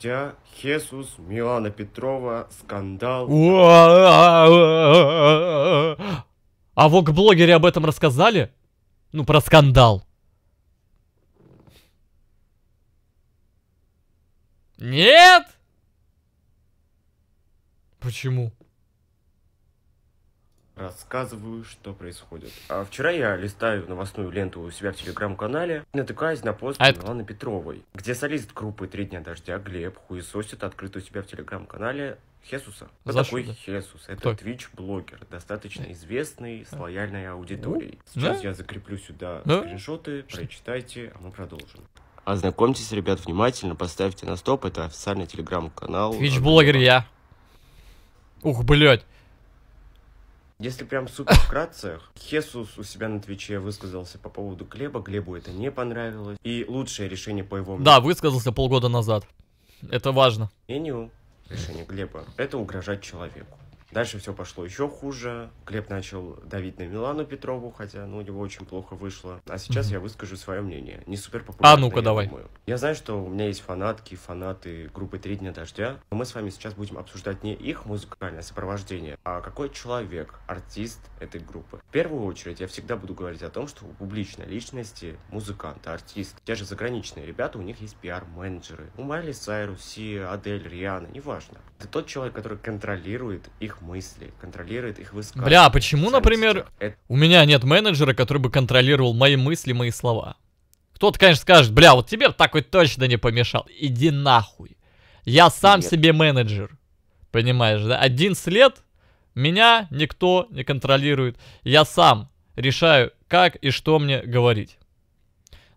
Дя Хесус Милана Петрова скандал. А, а, а, а блогеры об этом рассказали? Ну, про скандал. Нет? Почему? рассказываю, что происходит. А вчера я листаю новостную ленту у себя в телеграм-канале, натыкаясь на пост а Миланы это... Петровой, где солист группы «Три дня дождя» Глеб хуесосит открытую у себя в телеграм-канале Хесуса. Кто За такой что? Хесус? Это Twitch-блогер, достаточно э. известный, с э. лояльной ну, аудиторией. Сейчас да? я закреплю сюда да? Ну, скриншоты, прочитайте, а мы продолжим. Ознакомьтесь, ребят, внимательно, поставьте на стоп, это официальный телеграм-канал. Twitch-блогер я. Ух, блядь. Если прям супер вкратце, Хесус у себя на Твиче высказался по поводу Глеба, Глебу это не понравилось, и лучшее решение по его мнению... Да, высказался полгода назад. Это важно. Меню решение Глеба — это угрожать человеку. Дальше все пошло еще хуже. Глеб начал давить на Милану Петрову, хотя ну, у него очень плохо вышло. А сейчас mm-hmm. я выскажу свое мнение. Не супер популярное. А ну-ка, давай. Думаю. Я знаю, что у меня есть фанатки, фанаты группы «Три дня дождя». Но мы с вами сейчас будем обсуждать не их музыкальное сопровождение, а какой человек, артист этой группы. В первую очередь я всегда буду говорить о том, что у публичной личности музыканта, артист, те же заграничные ребята, у них есть пиар-менеджеры. У Майли Сайрус, Си, Адель, Риана, неважно. Это тот человек, который контролирует их мысли, контролирует их высказывания. Бля, а почему, например, это... у меня нет менеджера, который бы контролировал мои мысли, мои слова? Кто-то, конечно, скажет, бля, вот тебе такой точно не помешал. Иди нахуй. Я сам нет. себе менеджер. Понимаешь, да? Один след, меня никто не контролирует. Я сам решаю, как и что мне говорить.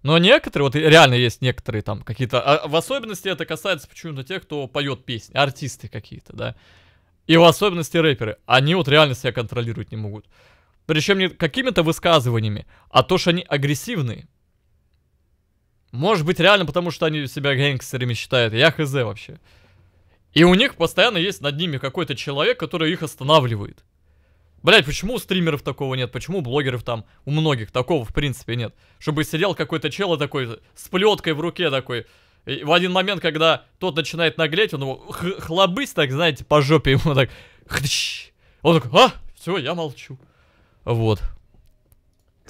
Но некоторые, вот реально есть некоторые там какие-то, а в особенности это касается почему-то тех, кто поет песни, артисты какие-то, да. И в особенности рэперы. Они вот реально себя контролировать не могут. Причем не какими-то высказываниями, а то, что они агрессивные. Может быть, реально потому, что они себя гангстерами считают. Я хз вообще. И у них постоянно есть над ними какой-то человек, который их останавливает. Блять, почему у стримеров такого нет? Почему у блогеров там, у многих такого в принципе нет? Чтобы сидел какой-то чел такой с плеткой в руке такой, и в один момент, когда тот начинает наглеть, он его хлобысь так, знаете, по жопе ему так. Он такой, а, все, я молчу. Вот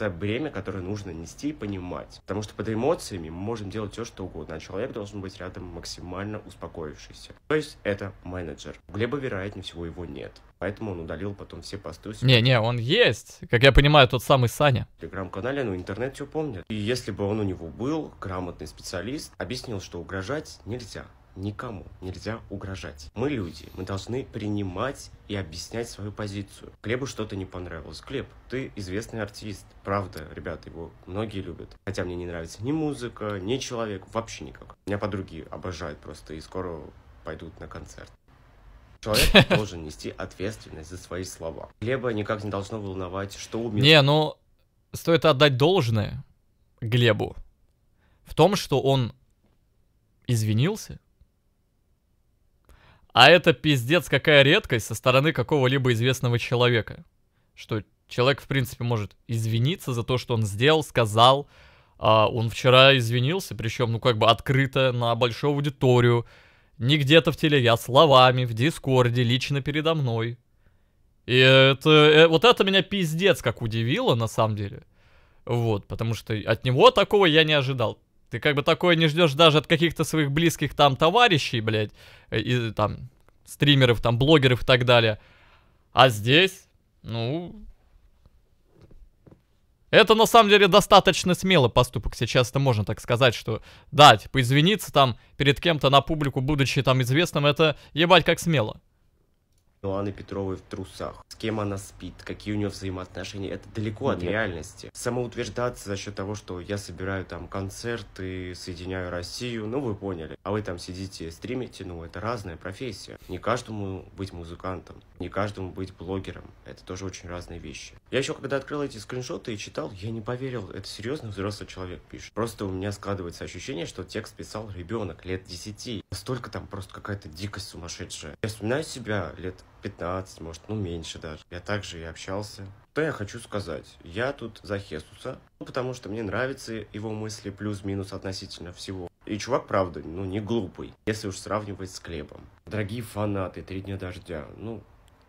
это бремя, которое нужно нести и понимать. Потому что под эмоциями мы можем делать все, что угодно, а человек должен быть рядом максимально успокоившийся. То есть это менеджер. У Глеба, вероятнее всего, его нет. Поэтому он удалил потом все посты. Не-не, он есть. Как я понимаю, тот самый Саня. В телеграм-канале, ну, интернет все помнит. И если бы он у него был, грамотный специалист, объяснил, что угрожать нельзя. Никому нельзя угрожать. Мы люди, мы должны принимать и объяснять свою позицию. Глебу что-то не понравилось. Глеб, ты известный артист. Правда, ребята, его многие любят. Хотя мне не нравится ни музыка, ни человек, вообще никак. Меня подруги обожают просто и скоро пойдут на концерт. Человек должен нести ответственность за свои слова. Глеба никак не должно волновать, что умер. Не, ну, стоит отдать должное Глебу в том, что он извинился, а это пиздец какая редкость со стороны какого-либо известного человека. Что человек, в принципе, может извиниться за то, что он сделал, сказал. А он вчера извинился, причем, ну, как бы открыто, на большую аудиторию. Не где-то в теле, а словами, в Дискорде, лично передо мной. И это, э, вот это меня пиздец как удивило, на самом деле. Вот, потому что от него такого я не ожидал. Ты как бы такое не ждешь даже от каких-то своих близких там товарищей, блядь, э, и, э, там стримеров, там блогеров и так далее. А здесь, ну... Это на самом деле достаточно смелый поступок, сейчас это можно так сказать, что дать, типа извиниться там перед кем-то на публику, будучи там известным, это ебать как смело. Миланы Петровой в трусах. С кем она спит, какие у нее взаимоотношения, это далеко от реальности. Самоутверждаться за счет того, что я собираю там концерты, соединяю Россию, ну вы поняли. А вы там сидите, стримите, ну это разная профессия. Не каждому быть музыкантом, не каждому быть блогером. Это тоже очень разные вещи. Я еще когда открыл эти скриншоты и читал, я не поверил, это серьезно взрослый человек пишет. Просто у меня складывается ощущение, что текст писал ребенок лет 10. Столько там просто какая-то дикость сумасшедшая. Я вспоминаю себя лет 15, может, ну меньше даже. Я также и общался. Что я хочу сказать? Я тут за Хесуса, ну, потому что мне нравятся его мысли плюс-минус относительно всего. И чувак, правда, ну, не глупый, если уж сравнивать с Клебом. Дорогие фанаты «Три дня дождя», ну,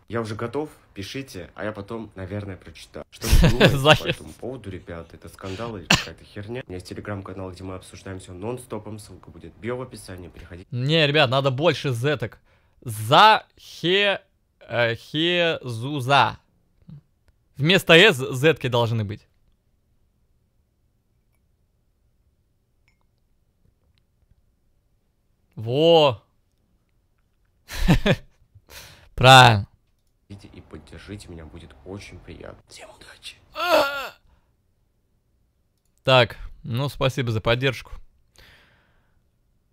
я уже готов, пишите, а я потом, наверное, прочитаю. Что вы думаете по этому поводу, ребята? Это скандал или какая-то херня? У меня есть телеграм-канал, где мы обсуждаем все нон-стопом, ссылка будет в био в описании, переходите. Не, ребят, надо больше зеток. За хе... Э, Хезуза. Вместо С Z должны быть. Во! Правильно. И поддержите меня будет очень приятно. Всем удачи. А. Так, ну спасибо за поддержку.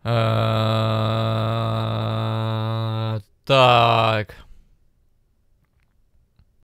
А, так.